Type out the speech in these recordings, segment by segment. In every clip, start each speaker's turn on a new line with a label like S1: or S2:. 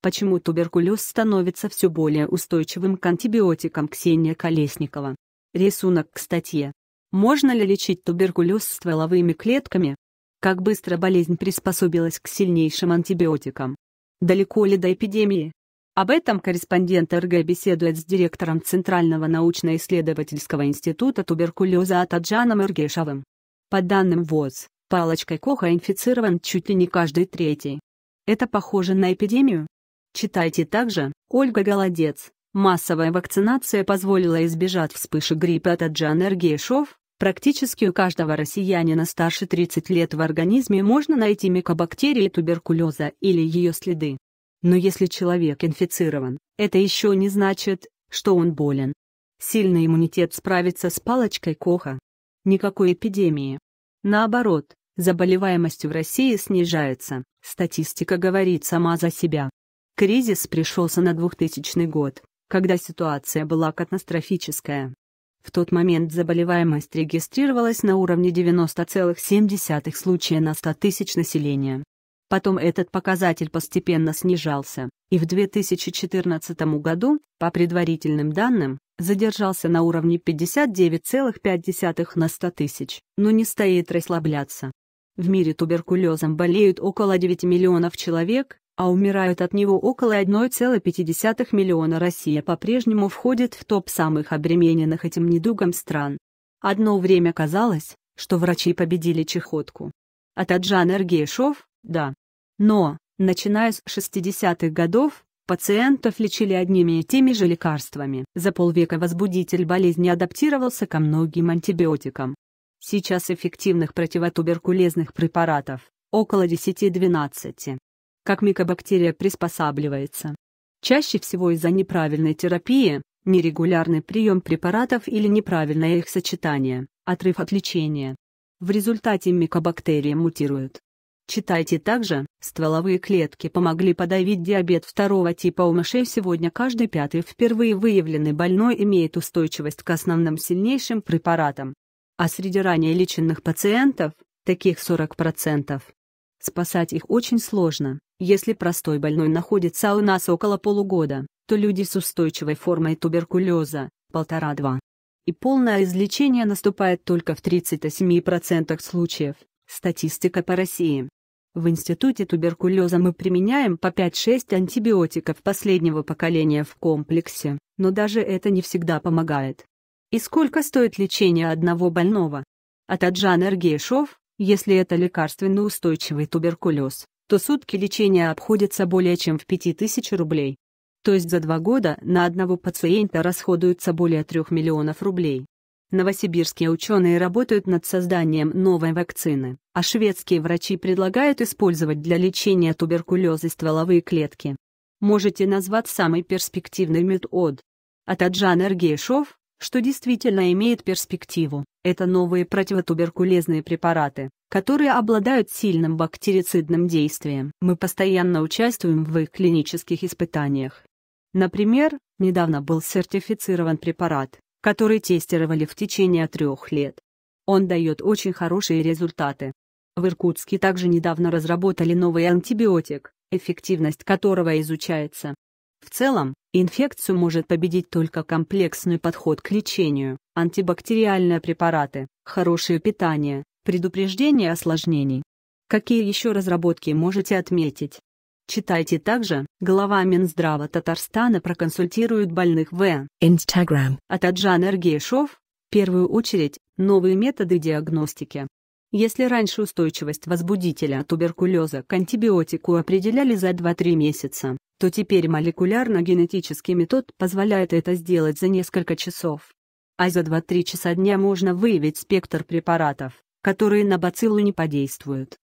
S1: почему туберкулез становится все более устойчивым к антибиотикам Ксения Колесникова. Рисунок к статье. Можно ли лечить туберкулез стволовыми клетками? Как быстро болезнь приспособилась к сильнейшим антибиотикам? Далеко ли до эпидемии? Об этом корреспондент РГ беседует с директором Центрального научно-исследовательского института туберкулеза Атаджаном Иргешевым. По данным ВОЗ, палочкой Коха инфицирован чуть ли не каждый третий. Это похоже на эпидемию? Читайте также «Ольга Голодец». Массовая вакцинация позволила избежать вспышек гриппа от Аджан Гейшов. Практически у каждого россиянина старше 30 лет в организме можно найти микобактерии туберкулеза или ее следы. Но если человек инфицирован, это еще не значит, что он болен. Сильный иммунитет справится с палочкой Коха. Никакой эпидемии. Наоборот, заболеваемость в России снижается, статистика говорит сама за себя. Кризис пришелся на 2000 год, когда ситуация была катастрофическая. В тот момент заболеваемость регистрировалась на уровне 90,7 случая на 100 тысяч населения. Потом этот показатель постепенно снижался, и в 2014 году, по предварительным данным, задержался на уровне 59,5 на 100 тысяч, но не стоит расслабляться. В мире туберкулезом болеют около 9 миллионов человек, а умирают от него около 1,5 миллиона Россия по-прежнему входит в топ самых обремененных этим недугом стран. Одно время казалось, что врачи победили чехотку. А Таджан Эргешов, да. Но, начиная с 60-х годов, пациентов лечили одними и теми же лекарствами. За полвека возбудитель болезни адаптировался ко многим антибиотикам. Сейчас эффективных противотуберкулезных препаратов – около 10-12 как микобактерия приспосабливается. Чаще всего из-за неправильной терапии, нерегулярный прием препаратов или неправильное их сочетание, отрыв от лечения. В результате микобактерии мутируют. Читайте также, стволовые клетки помогли подавить диабет второго типа у мышей. Сегодня каждый пятый впервые выявленный больной имеет устойчивость к основным сильнейшим препаратам. А среди ранее леченных пациентов, таких 40%, спасать их очень сложно. Если простой больной находится у нас около полугода, то люди с устойчивой формой туберкулеза – полтора-два. И полное излечение наступает только в 37% случаев. Статистика по России. В институте туберкулеза мы применяем по 5-6 антибиотиков последнего поколения в комплексе, но даже это не всегда помогает. И сколько стоит лечение одного больного? Атаджан Эргейшов, если это лекарственно устойчивый туберкулез, то сутки лечения обходятся более чем в 5000 рублей. То есть за два года на одного пациента расходуется более 3 миллионов рублей. Новосибирские ученые работают над созданием новой вакцины, а шведские врачи предлагают использовать для лечения туберкулеза стволовые клетки. Можете назвать самый перспективный метод. Атаджан Эргейшов, что действительно имеет перспективу, это новые противотуберкулезные препараты, которые обладают сильным бактерицидным действием. Мы постоянно участвуем в их клинических испытаниях. Например, недавно был сертифицирован препарат, который тестировали в течение трех лет. Он дает очень хорошие результаты. В Иркутске также недавно разработали новый антибиотик, эффективность которого изучается. В целом, Инфекцию может победить только комплексный подход к лечению, антибактериальные препараты, хорошее питание, предупреждение осложнений. Какие еще разработки можете отметить? Читайте также, глава Минздрава Татарстана проконсультирует больных в Instagram. А Таджан Эргейшов, в первую очередь, новые методы диагностики. Если раньше устойчивость возбудителя туберкулеза к антибиотику определяли за 2-3 месяца, то теперь молекулярно-генетический метод позволяет это сделать за несколько часов. А за 2-3 часа дня можно выявить спектр препаратов, которые на бациллу не подействуют.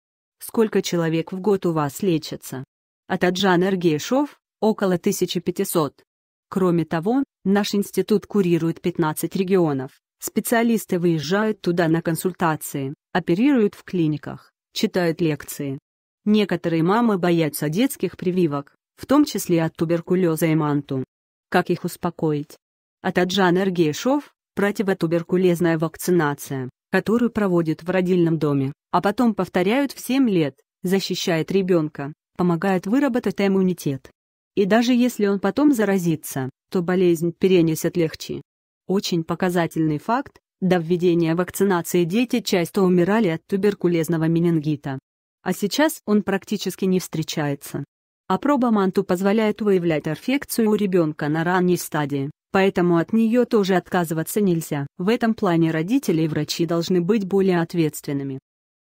S1: Сколько человек в год у вас лечится? Атаджан Эргешов – около 1500. Кроме того, наш институт курирует 15 регионов, Специалисты выезжают туда на консультации, оперируют в клиниках, читают лекции. Некоторые мамы боятся детских прививок, в том числе от туберкулеза и манту. Как их успокоить? От Аджан Эргейшов, противотуберкулезная вакцинация, которую проводят в родильном доме, а потом повторяют в 7 лет, защищает ребенка, помогает выработать иммунитет. И даже если он потом заразится, то болезнь перенесет легче. Очень показательный факт, до введения вакцинации дети часто умирали от туберкулезного менингита. А сейчас он практически не встречается. А проба манту позволяет выявлять инфекцию у ребенка на ранней стадии, поэтому от нее тоже отказываться нельзя. В этом плане родители и врачи должны быть более ответственными.